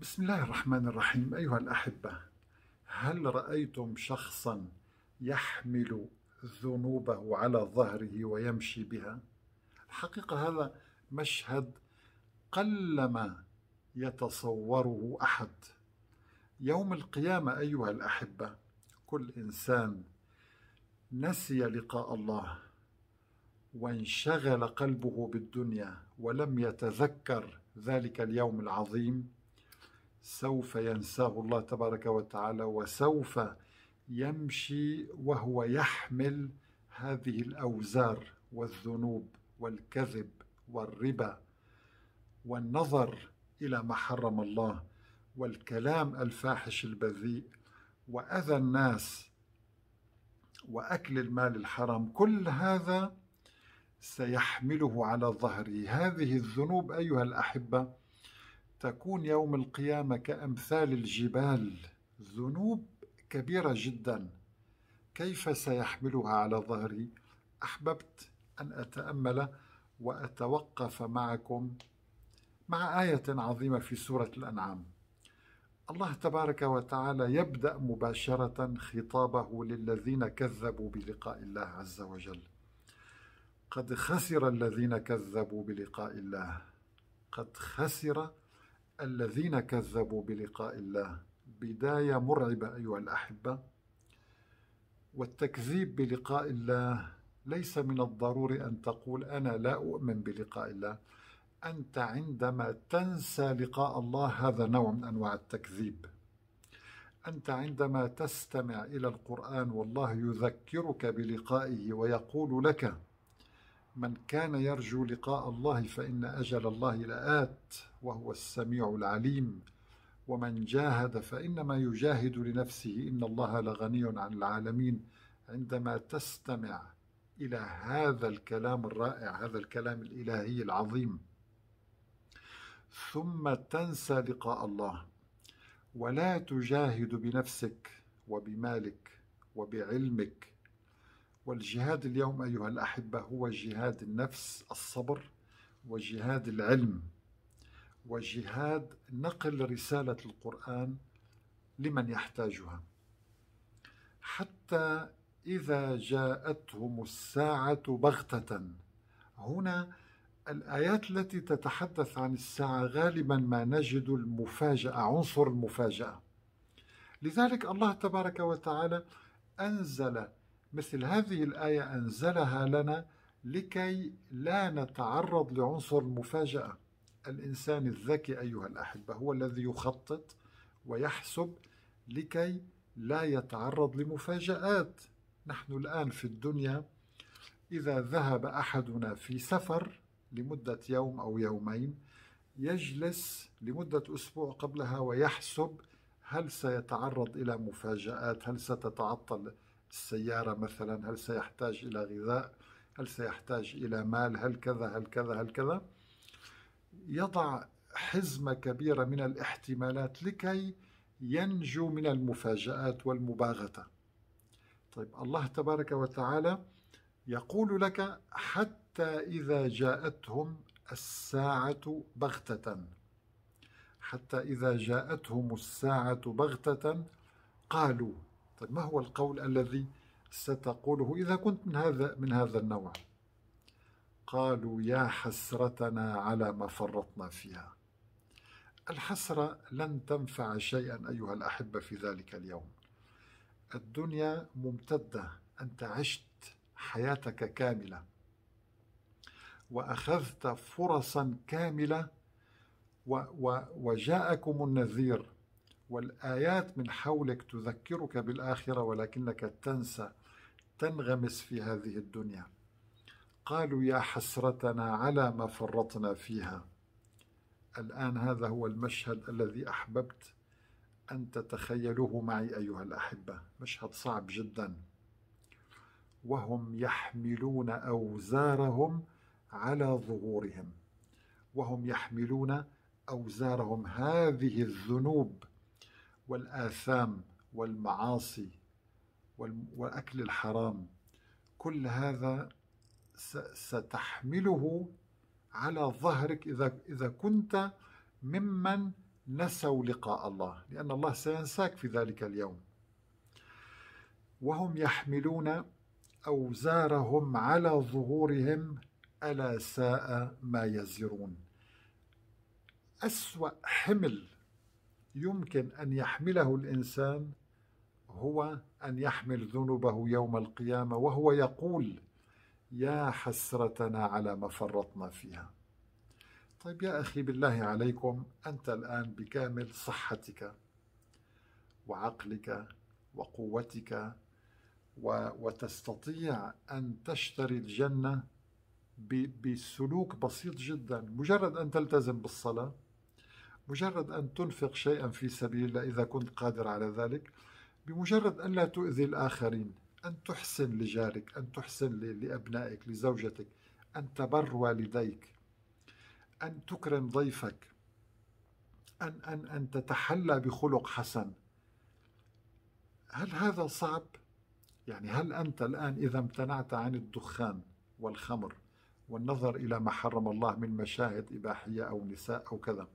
بسم الله الرحمن الرحيم أيها الأحبة هل رأيتم شخصا يحمل ذنوبه على ظهره ويمشي بها؟ الحقيقة هذا مشهد قلما يتصوره أحد يوم القيامة أيها الأحبة كل إنسان نسي لقاء الله وانشغل قلبه بالدنيا ولم يتذكر ذلك اليوم العظيم سوف ينساه الله تبارك وتعالى وسوف يمشي وهو يحمل هذه الاوزار والذنوب والكذب والربا والنظر الى ما حرم الله والكلام الفاحش البذيء واذى الناس واكل المال الحرام كل هذا سيحمله على ظهره هذه الذنوب ايها الاحبه تكون يوم القيامة كأمثال الجبال ذنوب كبيرة جدا كيف سيحملها على ظهري أحببت أن أتأمل وأتوقف معكم مع آية عظيمة في سورة الأنعام الله تبارك وتعالى يبدأ مباشرة خطابه للذين كذبوا بلقاء الله عز وجل قد خسر الذين كذبوا بلقاء الله قد خسر الذين كذبوا بلقاء الله بداية مرعبة أيها الأحبة والتكذيب بلقاء الله ليس من الضروري أن تقول أنا لا أؤمن بلقاء الله أنت عندما تنسى لقاء الله هذا نوع من أنواع التكذيب أنت عندما تستمع إلى القرآن والله يذكرك بلقائه ويقول لك من كان يرجو لقاء الله فإن أجل الله لآت وهو السميع العليم ومن جاهد فإنما يجاهد لنفسه إن الله لغني عن العالمين عندما تستمع إلى هذا الكلام الرائع هذا الكلام الإلهي العظيم ثم تنسى لقاء الله ولا تجاهد بنفسك وبمالك وبعلمك والجهاد اليوم أيها الأحبة هو جهاد النفس الصبر وجهاد العلم وجهاد نقل رسالة القرآن لمن يحتاجها حتى إذا جاءتهم الساعة بغتة هنا الآيات التي تتحدث عن الساعة غالبا ما نجد المفاجأة عنصر المفاجأة لذلك الله تبارك وتعالى أنزل مثل هذه الآية أنزلها لنا لكي لا نتعرض لعنصر المفاجأة الإنسان الذكي أيها الأحبة هو الذي يخطط ويحسب لكي لا يتعرض لمفاجآت نحن الآن في الدنيا إذا ذهب أحدنا في سفر لمدة يوم أو يومين يجلس لمدة أسبوع قبلها ويحسب هل سيتعرض إلى مفاجآت هل ستتعطل السيارة مثلا هل سيحتاج إلى غذاء هل سيحتاج إلى مال هل كذا هل كذا هل كذا يضع حزمة كبيرة من الاحتمالات لكي ينجو من المفاجآت والمباغتة طيب الله تبارك وتعالى يقول لك حتى إذا جاءتهم الساعة بغتة حتى إذا جاءتهم الساعة بغتة قالوا طيب ما هو القول الذي ستقوله إذا كنت من هذا من هذا النوع قالوا يا حسرتنا على ما فرطنا فيها الحسرة لن تنفع شيئا أيها الأحبة في ذلك اليوم الدنيا ممتدة أنت عشت حياتك كاملة وأخذت فرصا كاملة و و وجاءكم النذير والآيات من حولك تذكرك بالآخرة ولكنك تنسى تنغمس في هذه الدنيا قالوا يا حسرتنا على ما فرطنا فيها الآن هذا هو المشهد الذي أحببت أن تتخيلوه معي أيها الأحبة مشهد صعب جدا وهم يحملون أوزارهم على ظهورهم وهم يحملون أوزارهم هذه الذنوب والآثام والمعاصي وأكل الحرام كل هذا ستحمله على ظهرك إذا إذا كنت ممن نسوا لقاء الله لأن الله سينساك في ذلك اليوم وهم يحملون أوزارهم على ظهورهم ألا ساء ما يزرون أسوأ حمل يمكن أن يحمله الإنسان هو أن يحمل ذنوبه يوم القيامة وهو يقول يا حسرتنا على ما فرطنا فيها طيب يا أخي بالله عليكم أنت الآن بكامل صحتك وعقلك وقوتك و... وتستطيع أن تشتري الجنة ب... بسلوك بسيط جدا مجرد أن تلتزم بالصلاة مجرد أن تنفق شيئا في سبيل الله إذا كنت قادر على ذلك بمجرد أن لا تؤذي الآخرين أن تحسن لجارك أن تحسن لأبنائك لزوجتك أن تبر والديك أن تكرم ضيفك أن أن أن تتحلى بخلق حسن هل هذا صعب؟ يعني هل أنت الآن إذا امتنعت عن الدخان والخمر والنظر إلى ما حرم الله من مشاهد إباحية أو نساء أو كذا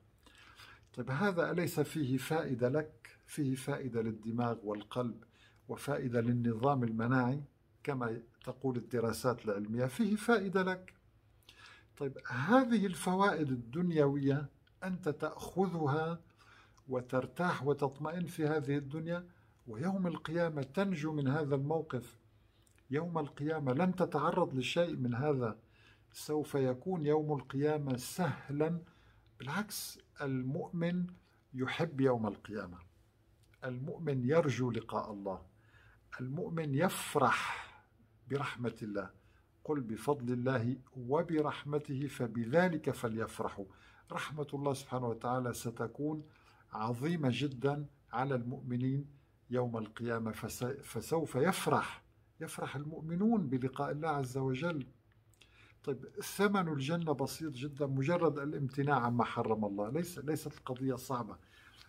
طيب هذا أليس فيه فائدة لك فيه فائدة للدماغ والقلب وفائدة للنظام المناعي كما تقول الدراسات العلمية فيه فائدة لك طيب هذه الفوائد الدنيوية أنت تأخذها وترتاح وتطمئن في هذه الدنيا ويوم القيامة تنجو من هذا الموقف يوم القيامة لن تتعرض لشيء من هذا سوف يكون يوم القيامة سهلا بالعكس المؤمن يحب يوم القيامة المؤمن يرجو لقاء الله المؤمن يفرح برحمة الله قل بفضل الله وبرحمته فبذلك فليفرحوا رحمة الله سبحانه وتعالى ستكون عظيمة جدا على المؤمنين يوم القيامة فسوف يفرح يفرح المؤمنون بلقاء الله عز وجل طيب ثمن الجنة بسيط جدا مجرد الامتناع عما حرم الله ليس ليست القضية صعبة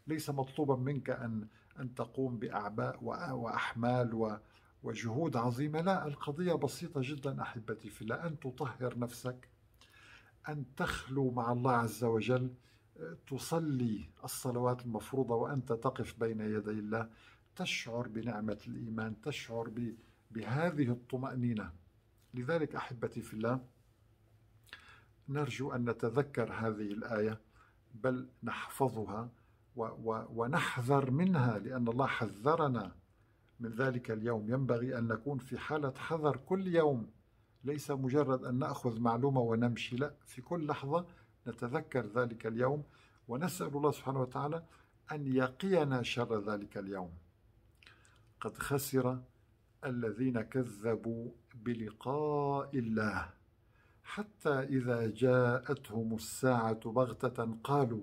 ليس مطلوبا منك أن أن تقوم بأعباء وأحمال وجهود عظيمة لا القضية بسيطة جدا أحبتي في الله أن تطهر نفسك أن تخلو مع الله عز وجل تصلي الصلوات المفروضة وأنت تقف بين يدي الله تشعر بنعمة الإيمان تشعر بهذه الطمأنينة لذلك أحبتي في الله نرجو أن نتذكر هذه الآية بل نحفظها ونحذر منها لأن الله حذرنا من ذلك اليوم ينبغي أن نكون في حالة حذر كل يوم ليس مجرد أن نأخذ معلومة ونمشي لا في كل لحظة نتذكر ذلك اليوم ونسأل الله سبحانه وتعالى أن يقينا شر ذلك اليوم قد خسر الذين كذبوا بلقاء الله حتى إذا جاءتهم الساعة بغتة قالوا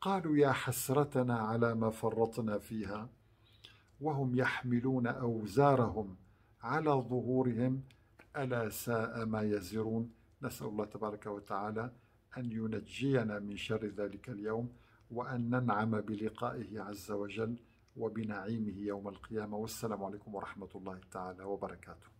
قالوا يا حسرتنا على ما فرطنا فيها وهم يحملون أوزارهم على ظهورهم ألا ساء ما يزرون نسأل الله تبارك وتعالى أن ينجينا من شر ذلك اليوم وأن ننعم بلقائه عز وجل وبنعيمه يوم القيامة والسلام عليكم ورحمة الله تعالى وبركاته